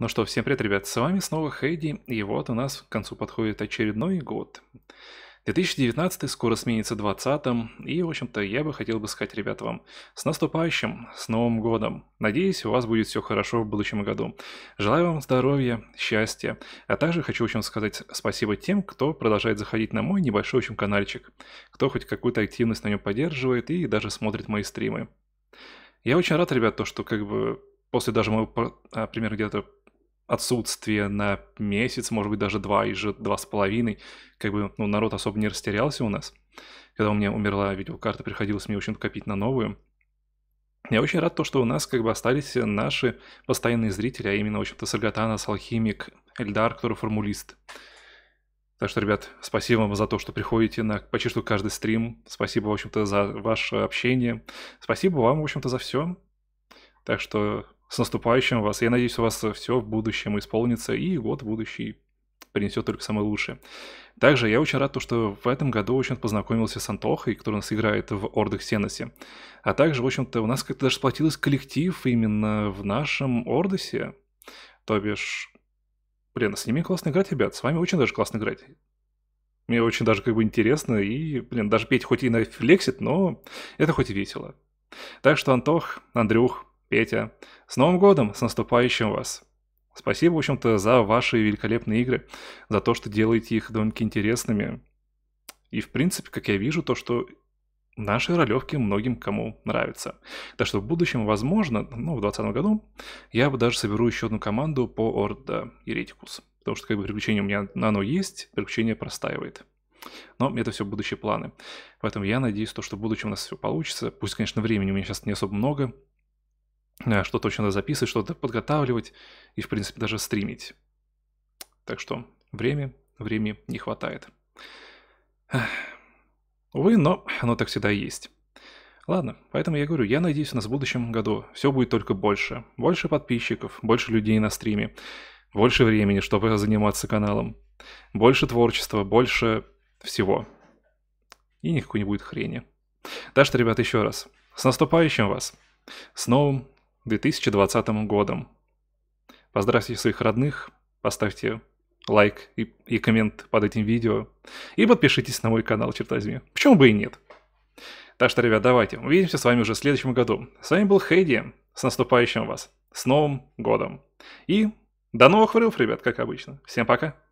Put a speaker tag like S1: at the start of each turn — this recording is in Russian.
S1: Ну что, всем привет, ребят, с вами снова Хейди, и вот у нас к концу подходит очередной год. 2019 скоро сменится 20 и, в общем-то, я бы хотел бы сказать, ребят, вам с наступающим, с Новым годом. Надеюсь, у вас будет все хорошо в будущем году. Желаю вам здоровья, счастья, а также хочу, в общем, сказать спасибо тем, кто продолжает заходить на мой небольшой, в общем, каналчик, кто хоть какую-то активность на нем поддерживает и даже смотрит мои стримы. Я очень рад, ребят, то, что как бы после даже моего, например, где-то отсутствие на месяц, может быть, даже два, и же два с половиной, как бы, ну, народ особо не растерялся у нас. Когда у меня умерла видеокарта, приходилось мне, в общем копить на новую. Я очень рад то, что у нас как бы остались наши постоянные зрители, а именно, в общем-то, Саргатанас, Алхимик, Эльдар, который формулист. Так что, ребят, спасибо вам за то, что приходите на почти что каждый стрим. Спасибо, в общем-то, за ваше общение. Спасибо вам, в общем-то, за все. Так что с наступающим вас. Я надеюсь, у вас все в будущем исполнится, и год будущий принесет только самое лучшее. Также я очень рад, то, что в этом году, очень познакомился с Антохой, который у нас играет в Ордах Сеносе. А также, в общем-то, у нас как-то даже сплотилось коллектив именно в нашем Ордосе. То бишь, блин, с ними классно играть, ребят, с вами очень даже классно играть. Мне очень даже как бы интересно, и, блин, даже петь хоть и на флексит, но это хоть и весело. Так что, Антох, Андрюх, Петя. С Новым годом, с наступающим вас. Спасибо, в общем-то, за ваши великолепные игры, за то, что делаете их довольно-таки интересными. И, в принципе, как я вижу, то, что наши ролевки многим кому нравятся. Так что в будущем, возможно, ну, в 2020 году, я бы даже соберу еще одну команду по Орда Еретикус. Потому что, как бы, приключение у меня на оно есть, приключение простаивает. Но это все будущие планы. Поэтому я надеюсь, то, что в будущем у нас все получится. Пусть, конечно, времени у меня сейчас не особо много, Э, что-то очень надо записывать, что-то подготавливать и, в принципе, даже стримить. Так что время, времени не хватает. Увы, но оно так всегда и есть. Ладно, поэтому я говорю, я надеюсь, у нас в будущем году все будет только больше. Больше подписчиков, больше людей на стриме, больше времени, чтобы заниматься каналом, больше творчества, больше всего. И никакой не будет хрени. Так что, ребята, еще раз, с наступающим вас! С новым 2020 годом. Поздравьте своих родных, поставьте лайк и, и коммент под этим видео. И подпишитесь на мой канал, черт возьми. Почему бы и нет? Так что, ребят, давайте. Увидимся с вами уже в следующем году. С вами был Хейди. С наступающим вас. С Новым годом. И до новых врывов, ребят, как обычно. Всем пока.